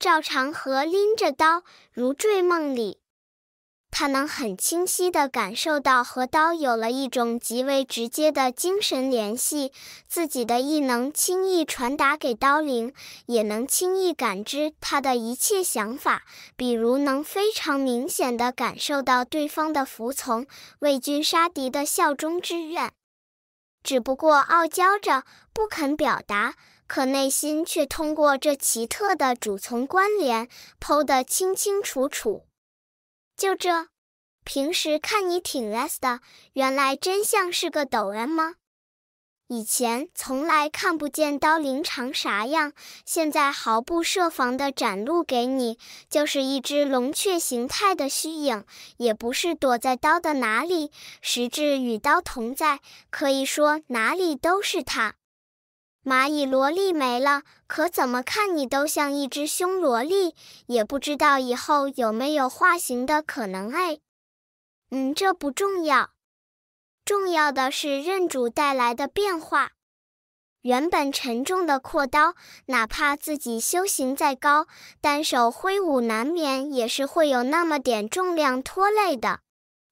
赵长河拎着刀，如坠梦里。他能很清晰的感受到和刀有了一种极为直接的精神联系，自己的异能轻易传达给刀灵，也能轻易感知他的一切想法。比如，能非常明显的感受到对方的服从、为君杀敌的效忠之愿，只不过傲娇着不肯表达。可内心却通过这奇特的主从关联剖得清清楚楚。就这，平时看你挺 less 的，原来真像是个抖 M 吗？以前从来看不见刀灵长啥样，现在毫不设防地展露给你，就是一只龙雀形态的虚影，也不是躲在刀的哪里，实质与刀同在，可以说哪里都是它。蚂蚁萝莉没了，可怎么看你都像一只凶萝莉。也不知道以后有没有化形的可能？哎，嗯，这不重要，重要的是认主带来的变化。原本沉重的阔刀，哪怕自己修行再高，单手挥舞难免也是会有那么点重量拖累的。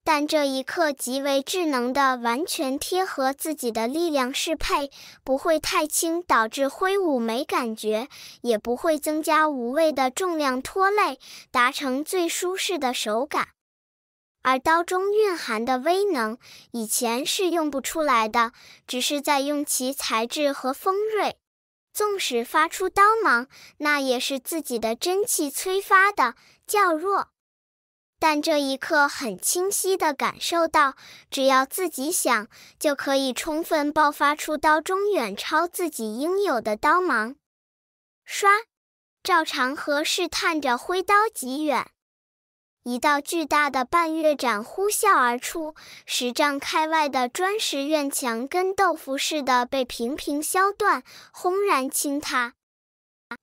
但这一刻极为智能的完全贴合自己的力量适配，不会太轻导致挥舞没感觉，也不会增加无谓的重量拖累，达成最舒适的手感。而刀中蕴含的威能，以前是用不出来的，只是在用其材质和锋锐。纵使发出刀芒，那也是自己的真气催发的，较弱。但这一刻，很清晰地感受到，只要自己想，就可以充分爆发出刀中远超自己应有的刀芒。唰，赵长河试探着挥刀极远，一道巨大的半月斩呼啸而出，十丈开外的砖石院墙跟豆腐似的被平平削断，轰然倾塌。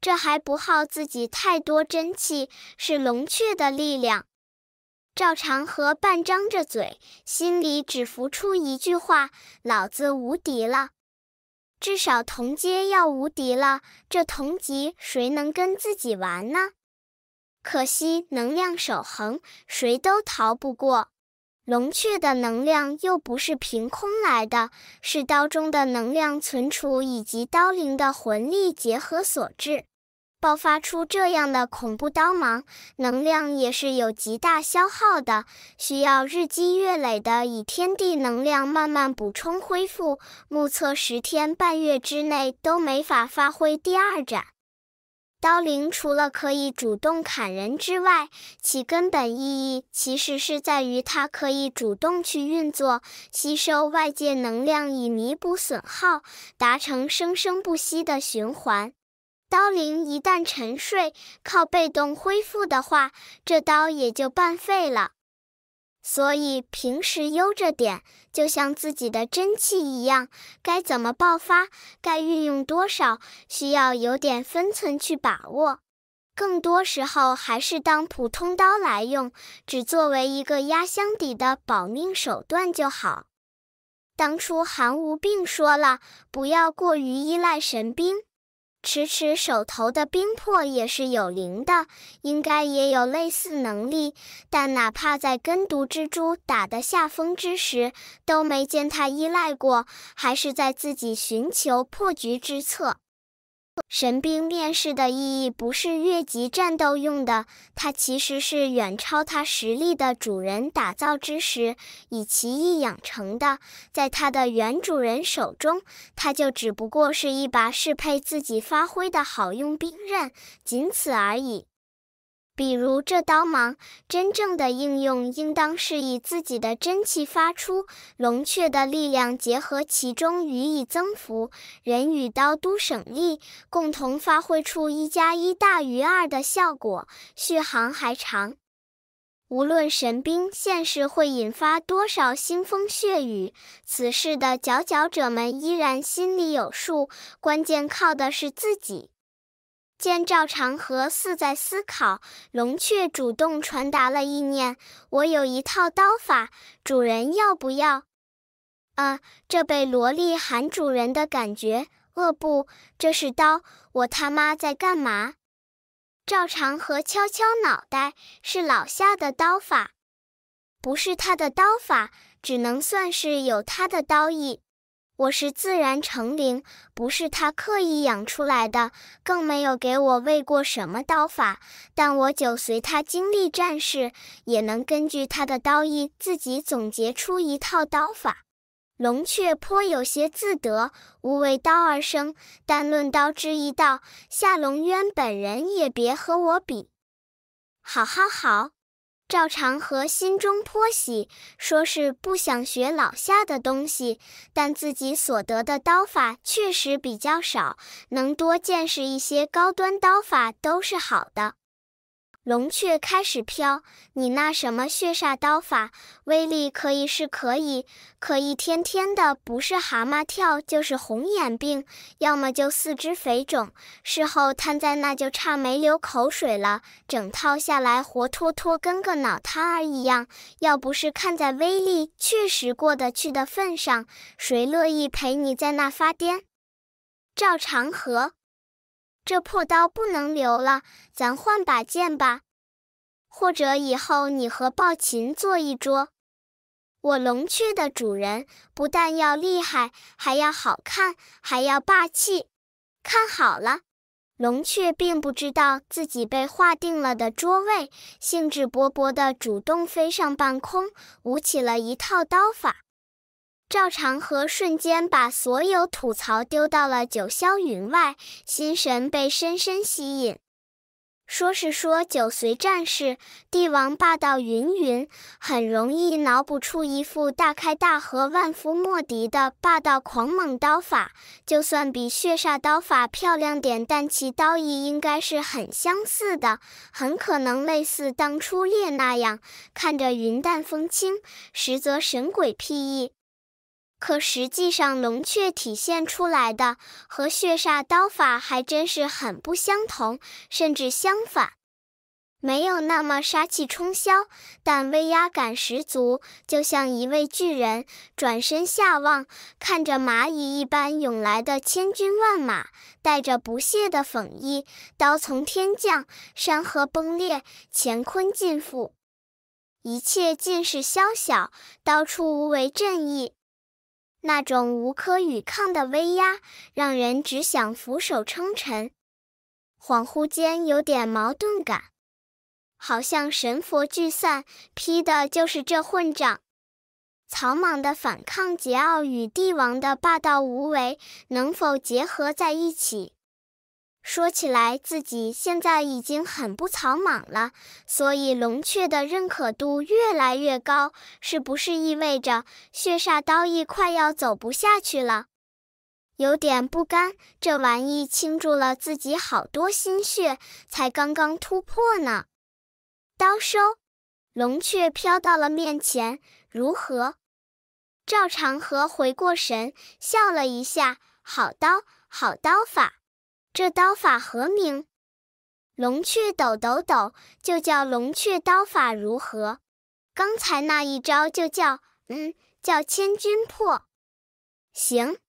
这还不耗自己太多真气，是龙雀的力量。赵长河半张着嘴，心里只浮出一句话：“老子无敌了，至少同阶要无敌了。这同级谁能跟自己玩呢？可惜能量守恒，谁都逃不过。龙雀的能量又不是凭空来的，是刀中的能量存储以及刀灵的魂力结合所致。”爆发出这样的恐怖刀芒，能量也是有极大消耗的，需要日积月累的以天地能量慢慢补充恢复。目测十天半月之内都没法发挥第二盏刀灵。除了可以主动砍人之外，其根本意义其实是在于它可以主动去运作，吸收外界能量以弥补损耗，达成生生不息的循环。刀灵一旦沉睡，靠被动恢复的话，这刀也就半废了。所以平时悠着点，就像自己的真气一样，该怎么爆发，该运用多少，需要有点分寸去把握。更多时候还是当普通刀来用，只作为一个压箱底的保命手段就好。当初韩无病说了，不要过于依赖神兵。迟迟手头的冰魄也是有灵的，应该也有类似能力，但哪怕在跟毒蜘蛛打得下风之时，都没见他依赖过，还是在自己寻求破局之策。神兵面世的意义不是越级战斗用的，它其实是远超它实力的主人打造之时，以其意养成的。在它的原主人手中，它就只不过是一把适配自己发挥的好用兵刃，仅此而已。比如这刀芒，真正的应用应当是以自己的真气发出，龙雀的力量结合其中予以增幅，人与刀都省力，共同发挥出一加一大于二的效果，续航还长。无论神兵现世会引发多少腥风血雨，此事的佼佼者们依然心里有数，关键靠的是自己。见赵长河似在思考，龙雀主动传达了意念：“我有一套刀法，主人要不要？”啊，这被萝莉喊主人的感觉。呃不，这是刀，我他妈在干嘛？赵长河敲敲脑袋：“是老夏的刀法，不是他的刀法，只能算是有他的刀意。”我是自然成灵，不是他刻意养出来的，更没有给我喂过什么刀法。但我久随他经历战事，也能根据他的刀意自己总结出一套刀法。龙雀颇有些自得，无为刀而生，但论刀之意道，夏龙渊本人也别和我比。好好好。赵长河心中颇喜，说是不想学老夏的东西，但自己所得的刀法确实比较少，能多见识一些高端刀法都是好的。龙雀开始飘，你那什么血煞刀法威力可以是可以，可一天天的不是蛤蟆跳就是红眼病，要么就四肢肥肿，事后瘫在那就差没流口水了。整套下来活脱脱跟个脑瘫儿一样，要不是看在威力确实过得去的份上，谁乐意陪你在那发癫？赵长河。这破刀不能留了，咱换把剑吧。或者以后你和暴秦坐一桌，我龙雀的主人不但要厉害，还要好看，还要霸气。看好了，龙雀并不知道自己被划定了的桌位，兴致勃勃的主动飞上半空，舞起了一套刀法。赵长河瞬间把所有吐槽丢到了九霄云外，心神被深深吸引。说是说九随战士帝王霸道云云，很容易脑补出一副大开大合、万夫莫敌的霸道狂猛刀法。就算比血煞刀法漂亮点，但其刀意应该是很相似的，很可能类似当初烈那样，看着云淡风轻，实则神鬼辟易。可实际上，龙却体现出来的和血煞刀法还真是很不相同，甚至相反，没有那么杀气冲霄，但威压感十足，就像一位巨人转身下望，看着蚂蚁一般涌来的千军万马，带着不屑的讽意，刀从天降，山河崩裂，乾坤尽覆，一切尽是萧小，刀出无为正义。那种无可与抗的威压，让人只想俯首称臣。恍惚间有点矛盾感，好像神佛聚散披的就是这混账。草莽的反抗桀骜与帝王的霸道无为，能否结合在一起？说起来，自己现在已经很不草莽了，所以龙雀的认可度越来越高，是不是意味着血煞刀意快要走不下去了？有点不甘，这玩意倾注了自己好多心血，才刚刚突破呢。刀收，龙雀飘到了面前，如何？赵长河回过神，笑了一下：“好刀，好刀法。”这刀法何名？龙雀抖抖抖，就叫龙雀刀法。如何？刚才那一招就叫……嗯，叫千钧破。行，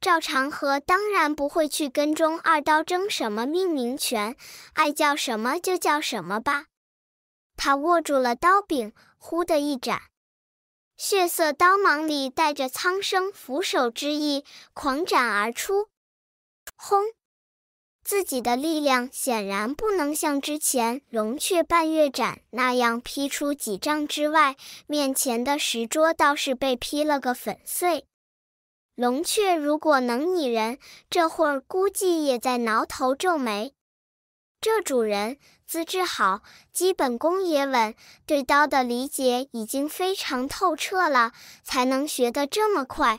赵长河当然不会去跟踪二刀争什么命名权，爱叫什么就叫什么吧。他握住了刀柄，忽的一斩，血色刀芒里带着苍生俯首之意，狂斩而出，轰！自己的力量显然不能像之前龙雀半月斩那样劈出几丈之外，面前的石桌倒是被劈了个粉碎。龙雀如果能拟人，这会儿估计也在挠头皱眉。这主人资质好，基本功也稳，对刀的理解已经非常透彻了，才能学得这么快。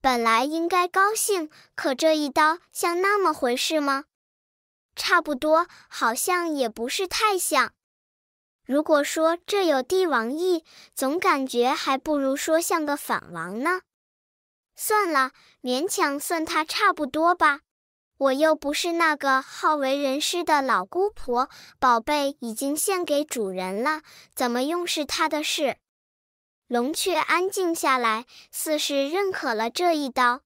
本来应该高兴，可这一刀像那么回事吗？差不多，好像也不是太像。如果说这有帝王意，总感觉还不如说像个反王呢。算了，勉强算他差不多吧。我又不是那个好为人师的老姑婆，宝贝已经献给主人了，怎么用是他的事。龙却安静下来，似是认可了这一刀。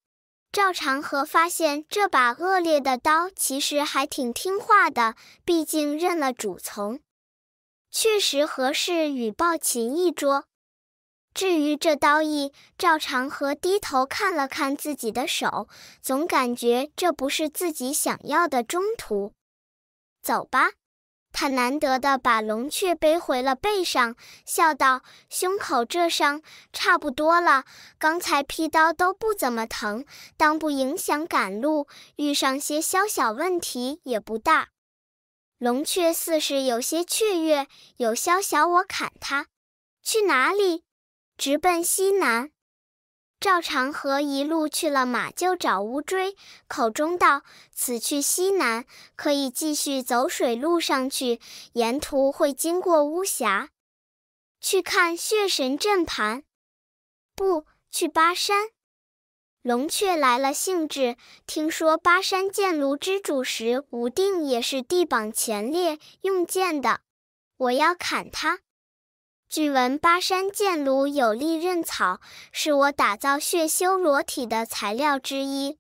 赵长河发现这把恶劣的刀其实还挺听话的，毕竟认了主从，确实合适与暴秦一桌。至于这刀意，赵长河低头看了看自己的手，总感觉这不是自己想要的中途。走吧。他难得的把龙雀背回了背上，笑道：“胸口这伤差不多了，刚才劈刀都不怎么疼，当不影响赶路，遇上些小小问题也不大。”龙雀似是有些雀跃，有宵小我砍它，去哪里？直奔西南。赵长河一路去了马厩找乌骓，口中道：“此去西南，可以继续走水路上去，沿途会经过巫峡，去看血神阵盘。不去巴山，龙雀来了兴致。听说巴山剑庐之主时武定也是地榜前列用剑的，我要砍他。”据闻巴山剑炉有利刃草，是我打造血修罗体的材料之一。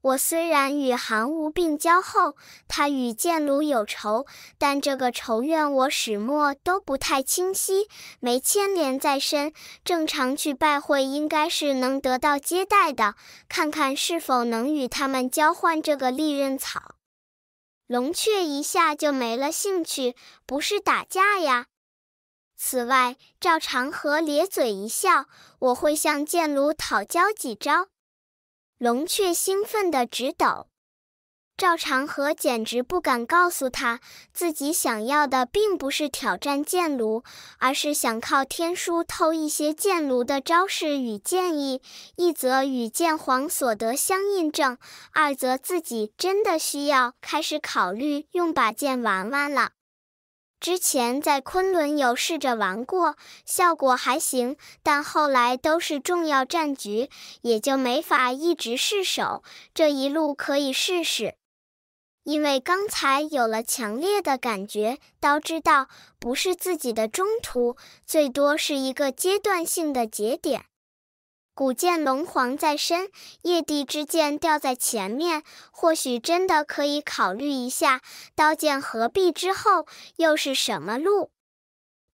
我虽然与韩无病交厚，他与剑炉有仇，但这个仇怨我始末都不太清晰，没牵连在身，正常去拜会应该是能得到接待的。看看是否能与他们交换这个利刃草。龙雀一下就没了兴趣，不是打架呀。此外，赵长河咧嘴一笑：“我会向剑庐讨教几招。”龙却兴奋的直抖。赵长河简直不敢告诉他自己想要的并不是挑战剑庐，而是想靠天书偷一些剑庐的招式与建议。一则与剑皇所得相印证，二则自己真的需要开始考虑用把剑玩玩了。之前在昆仑有试着玩过，效果还行，但后来都是重要战局，也就没法一直试手。这一路可以试试，因为刚才有了强烈的感觉，都知道不是自己的中途，最多是一个阶段性的节点。古剑龙皇在身，夜帝之剑掉在前面，或许真的可以考虑一下刀剑合璧之后又是什么路。